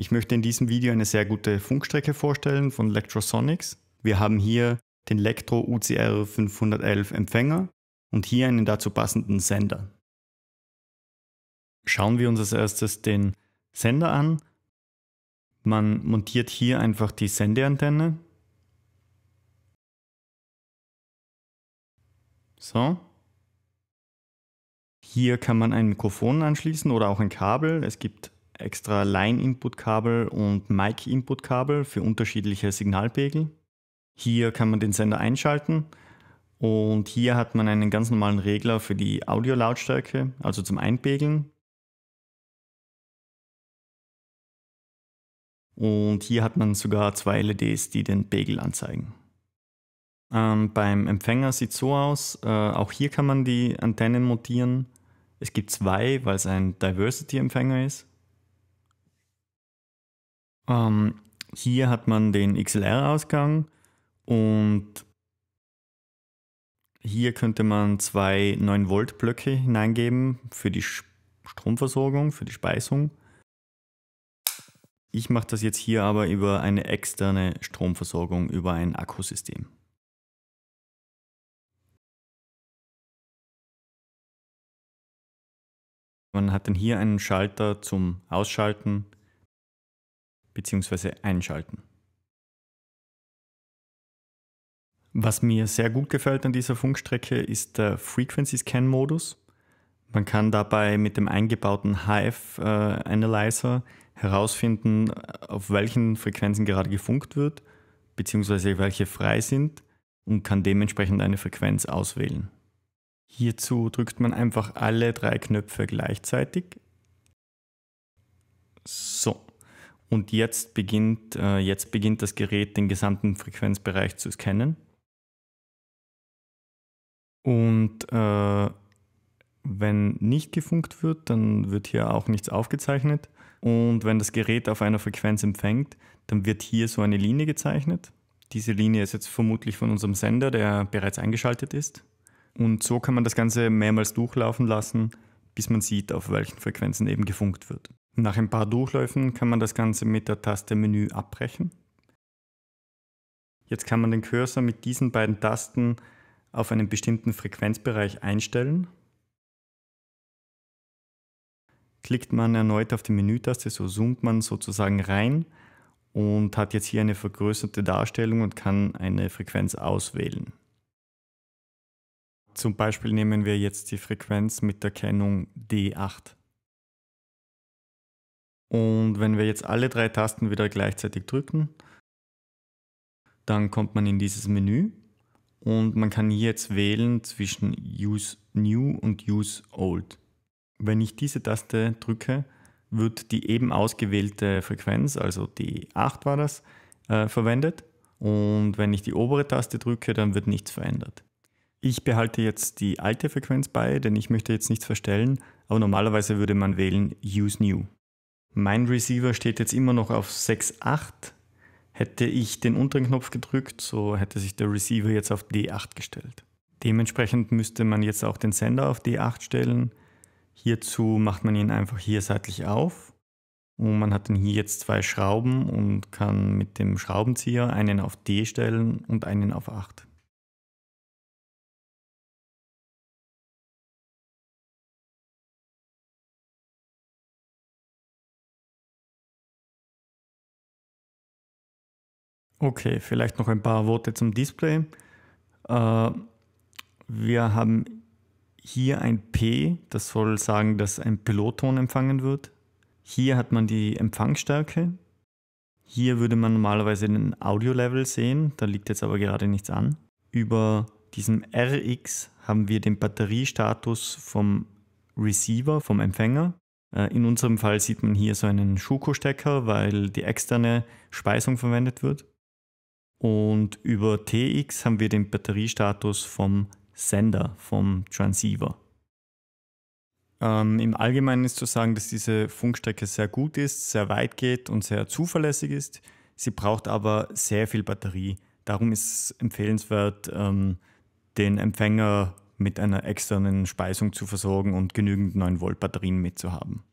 Ich möchte in diesem Video eine sehr gute Funkstrecke vorstellen von Electrosonics. Wir haben hier den Electro UCR 511 Empfänger und hier einen dazu passenden Sender. Schauen wir uns als erstes den Sender an. Man montiert hier einfach die Sendeantenne. So. Hier kann man ein Mikrofon anschließen oder auch ein Kabel. Es gibt extra Line-Input-Kabel und Mic-Input-Kabel für unterschiedliche Signalpegel. Hier kann man den Sender einschalten und hier hat man einen ganz normalen Regler für die Audio-Lautstärke, also zum Einpegeln. Und hier hat man sogar zwei LEDs, die den Pegel anzeigen. Ähm, beim Empfänger sieht es so aus, äh, auch hier kann man die Antennen montieren. Es gibt zwei, weil es ein Diversity-Empfänger ist. Ähm, hier hat man den XLR-Ausgang und hier könnte man zwei 9-Volt-Blöcke hineingeben für die Stromversorgung, für die Speisung. Ich mache das jetzt hier aber über eine externe Stromversorgung, über ein Akkusystem. Man hat dann hier einen Schalter zum Ausschalten bzw. einschalten. Was mir sehr gut gefällt an dieser Funkstrecke ist der Frequency Scan Modus. Man kann dabei mit dem eingebauten Hive äh, Analyzer herausfinden, äh, auf welchen Frequenzen gerade gefunkt wird, bzw. welche frei sind und kann dementsprechend eine Frequenz auswählen. Hierzu drückt man einfach alle drei Knöpfe gleichzeitig. So, und jetzt beginnt, äh, jetzt beginnt das Gerät den gesamten Frequenzbereich zu scannen. Und äh, wenn nicht gefunkt wird, dann wird hier auch nichts aufgezeichnet. Und wenn das Gerät auf einer Frequenz empfängt, dann wird hier so eine Linie gezeichnet. Diese Linie ist jetzt vermutlich von unserem Sender, der bereits eingeschaltet ist. Und so kann man das Ganze mehrmals durchlaufen lassen, bis man sieht, auf welchen Frequenzen eben gefunkt wird. Nach ein paar Durchläufen kann man das Ganze mit der Taste Menü abbrechen. Jetzt kann man den Cursor mit diesen beiden Tasten auf einen bestimmten Frequenzbereich einstellen. Klickt man erneut auf die Menütaste, so zoomt man sozusagen rein und hat jetzt hier eine vergrößerte Darstellung und kann eine Frequenz auswählen. Zum Beispiel nehmen wir jetzt die Frequenz mit der Kennung D8. Und wenn wir jetzt alle drei Tasten wieder gleichzeitig drücken, dann kommt man in dieses Menü und man kann hier jetzt wählen zwischen Use New und Use Old. Wenn ich diese Taste drücke, wird die eben ausgewählte Frequenz, also die 8 war das, äh, verwendet. Und wenn ich die obere Taste drücke, dann wird nichts verändert. Ich behalte jetzt die alte Frequenz bei, denn ich möchte jetzt nichts verstellen, aber normalerweise würde man wählen Use New. Mein Receiver steht jetzt immer noch auf 6,8. Hätte ich den unteren Knopf gedrückt, so hätte sich der Receiver jetzt auf D8 gestellt. Dementsprechend müsste man jetzt auch den Sender auf D8 stellen. Hierzu macht man ihn einfach hier seitlich auf. Und man hat dann hier jetzt zwei Schrauben und kann mit dem Schraubenzieher einen auf D stellen und einen auf 8. Okay, vielleicht noch ein paar Worte zum Display. Äh, wir haben hier ein P, das soll sagen, dass ein Pilotton empfangen wird. Hier hat man die Empfangsstärke. Hier würde man normalerweise den Audio-Level sehen, da liegt jetzt aber gerade nichts an. Über diesem RX haben wir den Batteriestatus vom Receiver, vom Empfänger. Äh, in unserem Fall sieht man hier so einen Schuko-Stecker, weil die externe Speisung verwendet wird. Und über TX haben wir den Batteriestatus vom Sender, vom Transceiver. Ähm, Im Allgemeinen ist zu sagen, dass diese Funkstrecke sehr gut ist, sehr weit geht und sehr zuverlässig ist. Sie braucht aber sehr viel Batterie. Darum ist es empfehlenswert, ähm, den Empfänger mit einer externen Speisung zu versorgen und genügend 9 Volt Batterien mitzuhaben.